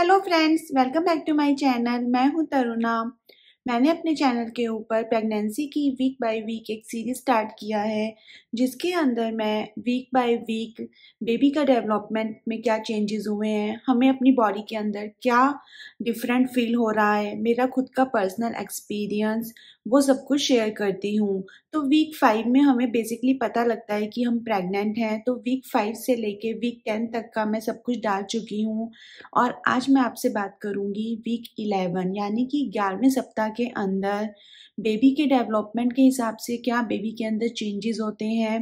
hello friends welcome back to my channel मैं हूं तरुणा मैंने अपने चैनल के ऊपर प्रेगनेंसी की वीक बाय वीक एक सीरीज स्टार्ट किया है जिसके अंदर मैं वीक बाय वीक बेबी का डेवलपमेंट में क्या चेंजेस हुए हैं हमें अपनी बॉडी के अंदर क्या डिफरेंट फील हो रहा है मेरा खुद का पर्सनल एक्सपीरियंस वो सब कुछ शेयर करती हूँ तो वीक फाइव में हमें बेसिकली पता लगता है कि हम प्रेग्नेंट हैं तो वीक फाइव से लेके वीक टेन तक का मैं सब कुछ डाल चुकी हूँ और आज मैं आपसे बात करूँगी वीक इलेवन यानी कि ग्यारहवें सप्ताह के अंदर बेबी के डेवलपमेंट के हिसाब से क्या बेबी के अंदर चेंजेस होते हैं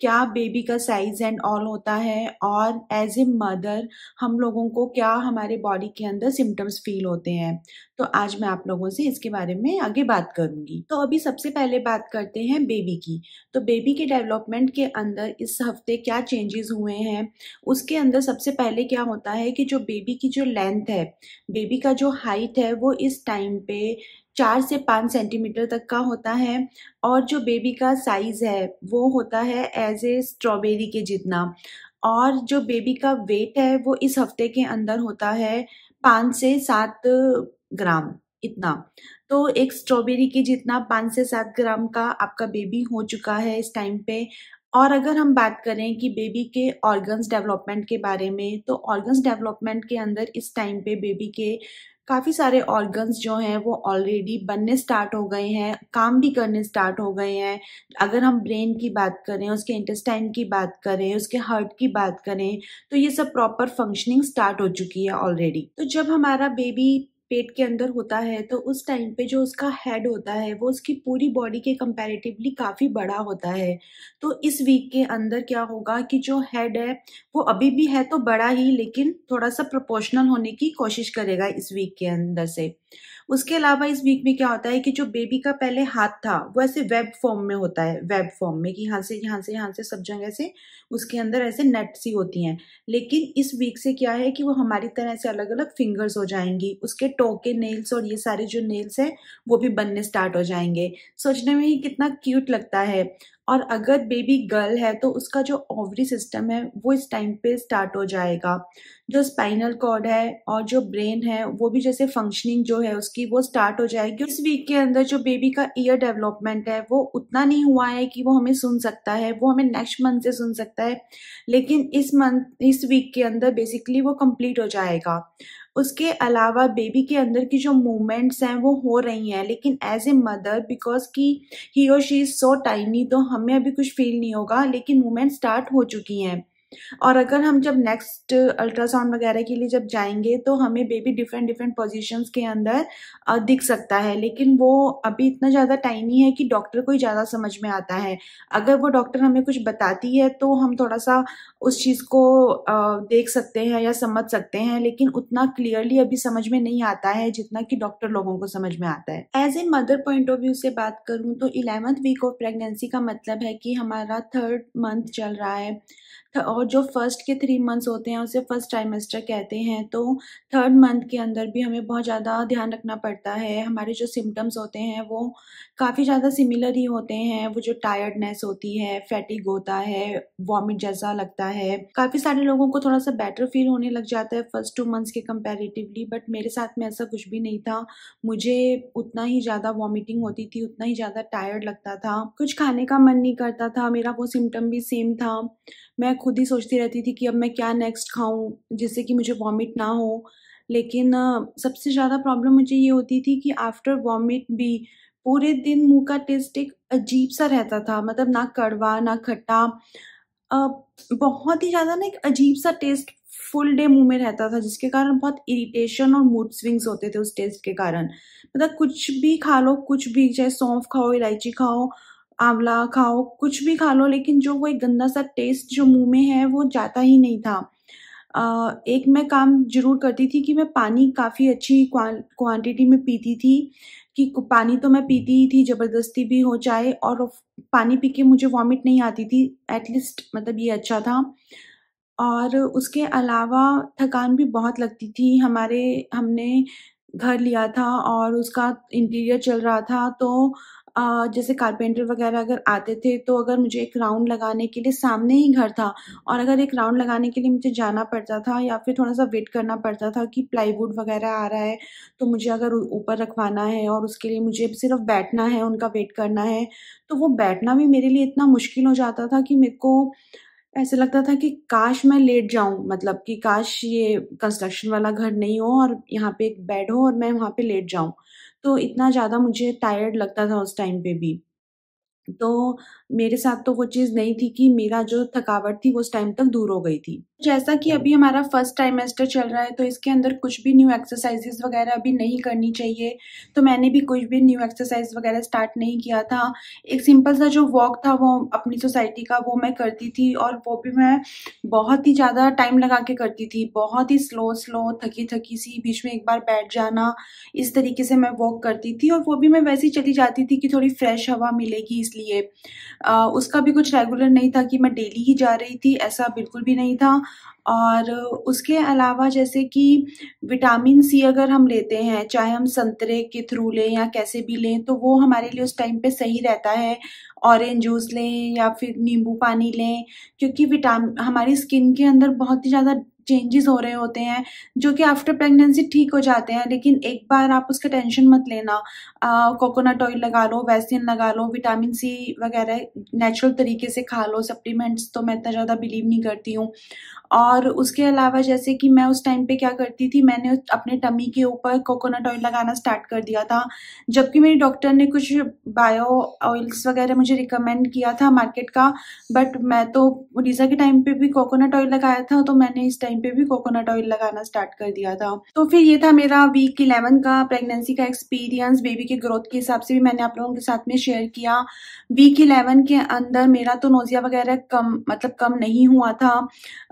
क्या बेबी का साइज एंड ऑल होता है और एज ए मदर हम लोगों को क्या हमारे बॉडी के अंदर सिम्टम्स फील होते हैं तो आज मैं आप लोगों से इसके बारे में आगे बात करूंगी तो अभी सबसे पहले बात करते हैं बेबी की तो बेबी के डेवलपमेंट के अंदर इस हफ्ते क्या चेंजेस हुए हैं उसके अंदर सबसे पहले क्या होता है कि जो बेबी की जो लेंथ है बेबी का जो हाइट है वो इस टाइम पे चार से पाँच सेंटीमीटर तक का होता है और जो बेबी का साइज़ है वो होता है एज ए स्ट्रॉबेरी के जितना और जो बेबी का वेट है वो इस हफ्ते के अंदर होता है पाँच से सात ग्राम इतना तो एक स्ट्रॉबेरी के जितना पाँच से सात ग्राम का आपका बेबी हो चुका है इस टाइम पे और अगर हम बात करें कि बेबी के ऑर्गन्स डेवलपमेंट के बारे में तो ऑर्गन्स डेवलपमेंट के अंदर इस टाइम पे बेबी के काफ़ी सारे ऑर्गन्स जो हैं वो ऑलरेडी बनने स्टार्ट हो गए हैं काम भी करने स्टार्ट हो गए हैं अगर हम ब्रेन की बात करें उसके इंटेस्टाइन की बात करें उसके हार्ट की बात करें तो ये सब प्रॉपर फंक्शनिंग स्टार्ट हो चुकी है ऑलरेडी तो जब हमारा बेबी पेट के अंदर होता है तो उस टाइम पे जो उसका हेड होता है वो उसकी पूरी बॉडी के कंपैरेटिवली काफ़ी बड़ा होता है तो इस वीक के अंदर क्या होगा कि जो हेड है वो अभी भी है तो बड़ा ही लेकिन थोड़ा सा प्रोपोर्शनल होने की कोशिश करेगा इस वीक के अंदर से उसके अलावा इस वीक में क्या होता है कि जो बेबी का पहले हाथ था वो ऐसे वेब फॉर्म में होता है वेब फॉर्म में कि यहाँ से यहाँ से यहाँ से सब जगह से उसके अंदर ऐसे नेट सी होती हैं लेकिन इस वीक से क्या है कि वो हमारी तरह से अलग अलग फिंगर्स हो जाएंगी उसके टो के नेल्स और ये सारे जो नेल्स हैं वो भी बनने स्टार्ट हो जाएंगे सोचने में ही कितना क्यूट लगता है और अगर बेबी गर्ल है तो उसका जो ओवरी सिस्टम है वो इस टाइम पे स्टार्ट हो जाएगा जो स्पाइनल कॉर्ड है और जो ब्रेन है वो भी जैसे फंक्शनिंग जो है उसकी वो स्टार्ट हो जाएगी इस वीक के अंदर जो बेबी का ईयर डेवलपमेंट है वो उतना नहीं हुआ है कि वो हमें सुन सकता है वो हमें नेक्स्ट मंथ से सुन सकता है लेकिन इस मंथ इस वीक के अंदर बेसिकली वो कंप्लीट हो जाएगा उसके अलावा बेबी के अंदर की जो मूवमेंट्स हैं वो हो रही हैं लेकिन एज ए मदर बिकॉज की ही और शी इज़ सो टाइनी तो हमें अभी कुछ फील नहीं होगा लेकिन मूवमेंट स्टार्ट हो चुकी हैं और अगर हम जब नेक्स्ट अल्ट्रासाउंड वगैरह के लिए जब जाएंगे तो हमें बेबी डिफरेंट डिफरेंट पोजीशंस के अंदर दिख सकता है लेकिन वो अभी इतना ज़्यादा टाइनी है कि डॉक्टर को ही ज़्यादा समझ में आता है अगर वो डॉक्टर हमें कुछ बताती है तो हम थोड़ा सा उस चीज़ को देख सकते हैं या समझ सकते हैं लेकिन उतना क्लियरली अभी समझ में नहीं आता है जितना कि डॉक्टर लोगों को समझ में आता है as a mother point of view से बात करूँ तो इलेवंथ वीक ऑफ प्रेगनेंसी का मतलब है कि हमारा थर्ड मंथ चल रहा है और और जो फर्स्ट के थ्री मंथ्स होते हैं उसे फर्स्ट ट्राइमेस्टर कहते हैं तो थर्ड मंथ के अंदर भी हमें बहुत ज़्यादा ध्यान रखना पड़ता है हमारे जो सिम्टम्स होते हैं वो काफ़ी ज़्यादा सिमिलर ही होते हैं वो जो टायर्डनेस होती है फैटिक होता है वॉमिट जैसा लगता है काफ़ी सारे लोगों को थोड़ा सा बेटर फील होने लग जाता है फर्स्ट टू मंथ्स के कंपेरेटिवली बट मेरे साथ में ऐसा कुछ भी नहीं था मुझे उतना ही ज़्यादा वॉमिटिंग होती थी उतना ही ज़्यादा टायर्ड लगता था कुछ खाने का मन नहीं करता था मेरा वो सिम्टम भी सेम था मैं खुद ही सोचती रहती थी कि अब मैं क्या नेक्स्ट खाऊं जिससे कि मुझे वॉमिट ना हो लेकिन सबसे ज़्यादा प्रॉब्लम मुझे ये होती थी कि आफ्टर वॉमिट भी पूरे दिन मुंह का टेस्ट एक अजीब सा रहता था मतलब ना कड़वा ना खट्टा बहुत ही ज़्यादा ना एक अजीब सा टेस्ट फुल डे मुंह में रहता था जिसके कारण बहुत इरिटेशन और मूड स्विंग्स होते थे उस टेस्ट के कारण मतलब कुछ भी खा लो कुछ भी चाहे सौंफ खाओ इलायची खाओ आंवला खाओ कुछ भी खा लो लेकिन जो वो एक गंदा सा टेस्ट जो मुंह में है वो जाता ही नहीं था uh, एक मैं काम जरूर करती थी कि मैं पानी काफ़ी अच्छी क्वांटिटी में पीती थी कि पानी तो मैं पीती ही थी ज़बरदस्ती भी हो जाए और पानी पी के मुझे वॉमिट नहीं आती थी एटलीस्ट मतलब ये अच्छा था और उसके अलावा थकान भी बहुत लगती थी हमारे हमने घर लिया था और उसका इंटीरियर चल रहा था तो जैसे कारपेंटर वगैरह अगर आते थे तो अगर मुझे एक राउंड लगाने के लिए सामने ही घर था और अगर एक राउंड लगाने के लिए मुझे जाना पड़ता था या फिर थोड़ा सा वेट करना पड़ता था कि प्लाईवुड वगैरह आ रहा है तो मुझे अगर ऊपर रखवाना है और उसके लिए मुझे सिर्फ बैठना है उनका वेट करना है तो वो बैठना भी मेरे लिए इतना मुश्किल हो जाता था कि मेरे को ऐसे लगता था कि काश मैं लेट जाऊं मतलब कि काश ये कंस्ट्रक्शन वाला घर नहीं हो और यहाँ पे एक बेड हो और मैं वहाँ पे लेट जाऊं तो इतना ज़्यादा मुझे टायर्ड लगता था उस टाइम पे भी तो मेरे साथ तो वो चीज़ नहीं थी कि मेरा जो थकावट थी वो उस टाइम तक दूर हो गई थी जैसा कि अभी हमारा फर्स्ट ट्राइमेस्टर चल रहा है तो इसके अंदर कुछ भी न्यू एक्सरसाइजेज वगैरह अभी नहीं करनी चाहिए तो मैंने भी कुछ भी न्यू एक्सरसाइज वगैरह स्टार्ट नहीं किया था एक सिंपल सा जो वॉक था वो अपनी सोसाइटी का वो मैं करती थी और वो भी मैं बहुत ही ज़्यादा टाइम लगा के करती थी बहुत ही स्लो स्लो थकी थकी सी बीच में एक बार बैठ जाना इस तरीके से मैं वॉक करती थी और वो भी मैं वैसे ही चली जाती थी कि थोड़ी फ्रेश हवा मिलेगी इसलिए उसका भी कुछ रेगुलर नहीं था कि मैं डेली ही जा रही थी ऐसा बिल्कुल भी नहीं था और उसके अलावा जैसे कि विटामिन सी अगर हम लेते हैं चाहे हम संतरे के थ्रू लें या कैसे भी लें तो वो हमारे लिए उस टाइम पे सही रहता है ऑरेंज जूस लें या फिर नींबू पानी लें क्योंकि विटाम हमारी स्किन के अंदर बहुत ही ज़्यादा चेंजेस हो रहे होते हैं जो कि आफ्टर प्रेगनेंसी ठीक हो जाते हैं लेकिन एक बार आप उसका टेंशन मत लेना कोकोनट ऑयल लगा लो वैसिन लगा लो विटामिन सी वगैरह नेचुरल तरीके से खा लो सप्लीमेंट्स तो मैं इतना ज़्यादा बिलीव नहीं करती हूँ और उसके अलावा जैसे कि मैं उस टाइम पे क्या करती थी मैंने अपने टमी के ऊपर कोकोनट ऑयल लगाना स्टार्ट कर दिया था जबकि मेरे डॉक्टर ने कुछ बायो ऑयल्स वगैरह मुझे रिकमेंड किया था मार्केट का बट मैं तो रीज़ा के टाइम पे भी कोकोनट ऑयल लगाया था तो मैंने इस टाइम पे भी कोकोनट ऑयल लगाना स्टार्ट कर दिया था तो फिर ये था मेरा वीक इलेवन का प्रेगनेंसी का एक्सपीरियंस बेबी के ग्रोथ के हिसाब से भी मैंने आप लोगों के साथ में शेयर किया वीक इलेवन के अंदर मेरा तो नोजिया वगैरह कम मतलब कम नहीं हुआ था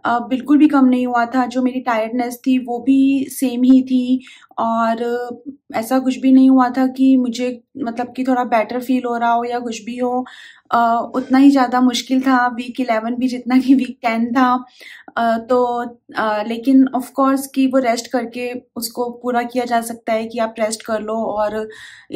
बिल्कुल भी कम नहीं हुआ था जो मेरी टायर्डनेस थी वो भी सेम ही थी और ऐसा कुछ भी नहीं हुआ था कि मुझे मतलब कि थोड़ा बेटर फील हो रहा हो या कुछ भी हो आ, उतना ही ज़्यादा मुश्किल था वीक इलेवन भी जितना कि वीक टेन था आ, तो आ, लेकिन ऑफ कोर्स कि वो रेस्ट करके उसको पूरा किया जा सकता है कि आप रेस्ट कर लो और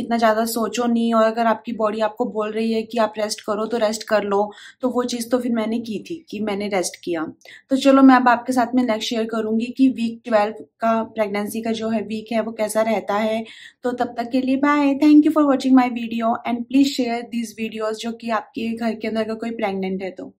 इतना ज़्यादा सोचो नहीं और अगर आपकी बॉडी आपको बोल रही है कि आप रेस्ट करो तो रेस्ट कर लो तो वो चीज़ तो फिर मैंने की थी कि मैंने रेस्ट किया तो चलो मैं अब आपके साथ में नेक्स्ट शेयर करूँगी कि वीक ट्वेल्व का प्रेगनेंसी का जो है वीक वीक है वो कैसा रहता है तो तब तक के लिए bye thank you for watching my video and please share these videos जो कि आपके घर के अंदर अगर कोई प्रेगनेंट है तो